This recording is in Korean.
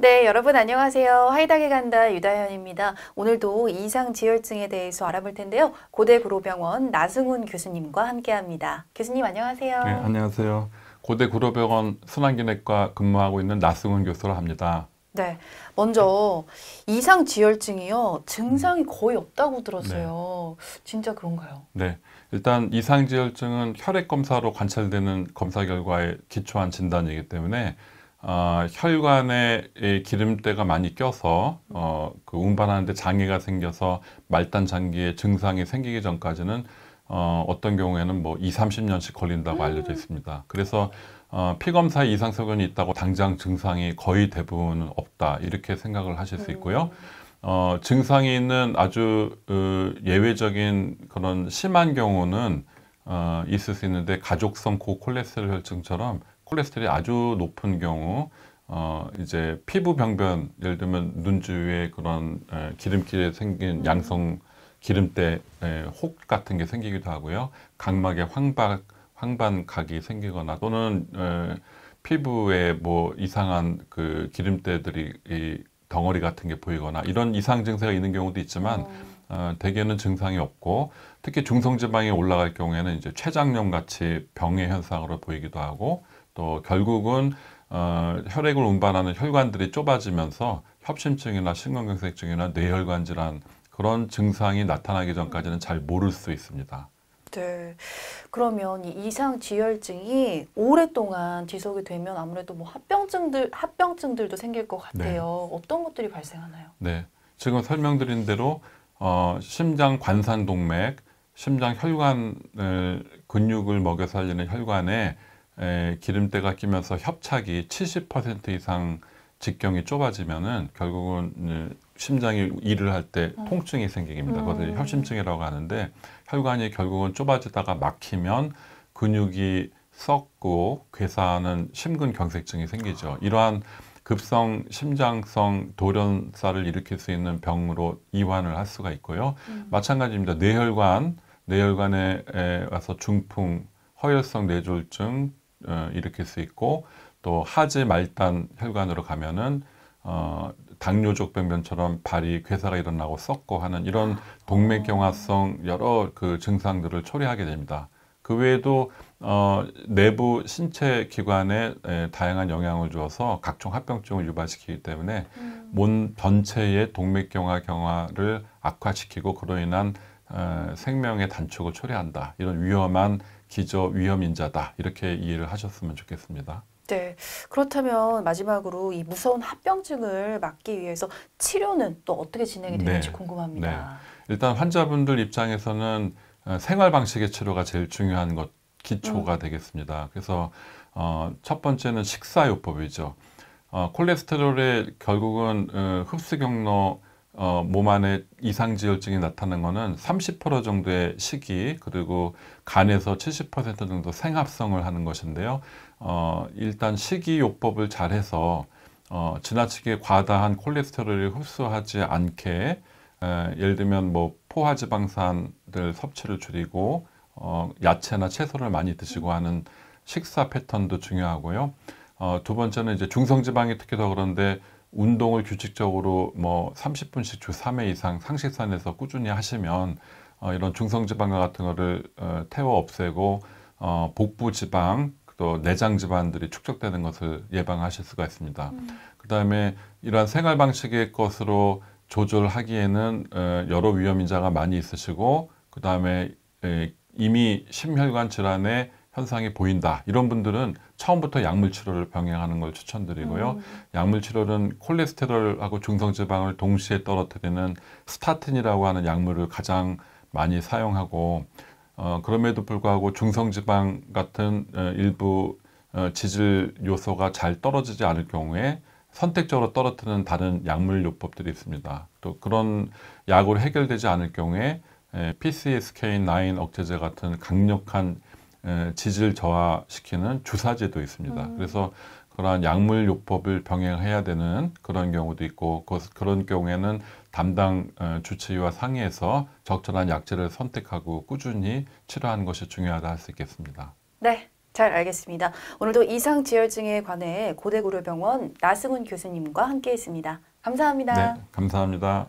네, 여러분 안녕하세요. 하이닥에 간다 유다현입니다. 오늘도 이상지혈증에 대해서 알아볼 텐데요. 고대구로병원 나승훈 교수님과 함께합니다. 교수님 안녕하세요. 네, 안녕하세요. 고대구로병원 순환기내과 근무하고 있는 나승훈 교수로 합니다. 네, 먼저 이상지혈증이요. 증상이 음. 거의 없다고 들었어요. 네. 진짜 그런가요? 네, 일단 이상지혈증은 혈액 검사로 관찰되는 검사 결과에 기초한 진단이기 때문에 어, 혈관에 기름때가 많이 껴서 어, 그 운반하는데 장애가 생겨서 말단 장기에 증상이 생기기 전까지는 어, 어떤 경우에는 뭐 2, 30년씩 걸린다고 알려져 음. 있습니다. 그래서 어, 피검사에 이상소견이 있다고 당장 증상이 거의 대부분 없다 이렇게 생각을 하실 수 음. 있고요. 어, 증상이 있는 아주 으, 예외적인 그런 심한 경우는 어, 있을 수 있는데 가족성 고콜레스테롤 혈증처럼 콜레스테롤이 아주 높은 경우 어 이제 피부 병변 예를 들면 눈 주위에 그런 에, 기름기에 생긴 양성 기름때 에, 혹 같은 게 생기기도 하고요 각막에 황박 황반각이 생기거나 또는 에, 피부에 뭐 이상한 그 기름때들이 이 덩어리 같은 게 보이거나 이런 이상 증세가 있는 경우도 있지만 음. 어, 대개는 증상이 없고 특히 중성지방이 올라갈 경우에는 이제 췌장염 같이 병의 현상으로 보이기도 하고 또 결국은 어, 혈액을 운반하는 혈관들이 좁아지면서 협심증이나 심근경색증이나 뇌혈관 질환 그런 증상이 나타나기 전까지는 잘 모를 수 있습니다. 네. 그러면 이 이상 지혈증이 오랫동안 지속이 되면 아무래도 뭐 합병증들 합병증들도 생길 것 네. 같아요. 네. 어떤 것들이 발생하나요? 네. 지금 설명드린 대로 어, 심장 관산 동맥, 심장 혈관을 근육을 먹여 살리는 혈관에 에, 기름때가 끼면서 협착이 70% 이상 직경이 좁아지면은 결국은 심장이 일을 할때 음. 통증이 생깁니다. 음. 그것을 협심증이라고 하는데 혈관이 결국은 좁아지다가 막히면 근육이 썩고 괴사하는 심근경색증이 생기죠. 이러한 급성 심장성 돌연사를 일으킬 수 있는 병으로 이완을 할 수가 있고요. 음. 마찬가지입니다. 뇌혈관, 뇌혈관에 와서 중풍, 허혈성 뇌졸중, 어, 일으킬 수 있고 또 하지 말단 혈관으로 가면은 어, 당뇨족 병변처럼 발이 괴사가 일어나고 썩고 하는 이런 동맥경화성 아. 여러 그 증상들을 초래하게 됩니다. 그 외에도 어, 내부 신체 기관에 에, 다양한 영향을 주어서 각종 합병증을 유발시키기 때문에 음. 몸 전체의 동맥경화 경화를 악화시키고 그로 인한 에, 어, 생명의 단축을 초래한다. 이런 위험한 기저 위험인자다 이렇게 이해를 하셨으면 좋겠습니다. 네. 그렇다면 마지막으로 이 무서운 합병증을 막기 위해서 치료는 또 어떻게 진행이 네. 되는지 네. 궁금합니다. 네. 일단 환자분들 입장에서는 어, 생활 방식의 치료가 제일 중요한 것 기초가 음. 되겠습니다. 그래서 어, 첫 번째는 식사요법이죠. 어, 콜레스테롤의 결국은 어, 흡수 경로 어, 몸 안에 이상지혈증이 나타난 거는 30% 정도의 식이 그리고 간에서 70% 정도 생합성을 하는 것인데요. 어, 일단 식이요법을 잘해서 어, 지나치게 과다한 콜레스테롤을 흡수하지 않게 에, 예를 들면 뭐 포화지방산들 섭취를 줄이고 어, 야채나 채소를 많이 드시고 하는 식사 패턴도 중요하고요. 어, 두 번째는 이제 중성지방이 특히 더 그런데 운동을 규칙적으로 뭐 30분씩 주 3회 이상 상식선에서 꾸준히 하시면 어, 이런 중성지방과 같은 거를 어, 태워 없애고 어, 복부 지방 또 내장 지방들이 축적되는 것을 예방하실 수가 있습니다. 음. 그다음에 이러한 생활 방식의 것으로 조절하기에는 어, 여러 위험 인자가 많이 있으시고 그다음에 에, 이미 심혈관 질환에 현상이 보인다 이런 분들은 처음부터 약물 치료를 병행하는 걸 추천드리고요. 음. 약물 치료는 콜레스테롤하고 중성지방을 동시에 떨어뜨리는 스타틴이라고 하는 약물을 가장 많이 사용하고 어, 그럼에도 불구하고 중성지방 같은 어, 일부 어, 지질 요소가 잘 떨어지지 않을 경우에 선택적으로 떨어뜨리는 다른 약물 요법들이 있습니다. 또 그런 약으로 해결되지 않을 경우에 PCSK9 억제제 같은 강력한 예, 지질 저하시키는 주사제도 있습니다. 음. 그래서 그러한 약물 요법을 병행해야 되는 그런 경우도 있고 그런 경우에는 담당 어, 주치의와 상의해서 적절한 약제를 선택하고 꾸준히 치료하는 것이 중요하다 할 수 있겠습니다. 네. 잘 알겠습니다. 오늘도 이상지혈증에 관해 고대고려병원 나승훈 교수님과 함께했습니다. 감사합니다. 네, 감사합니다.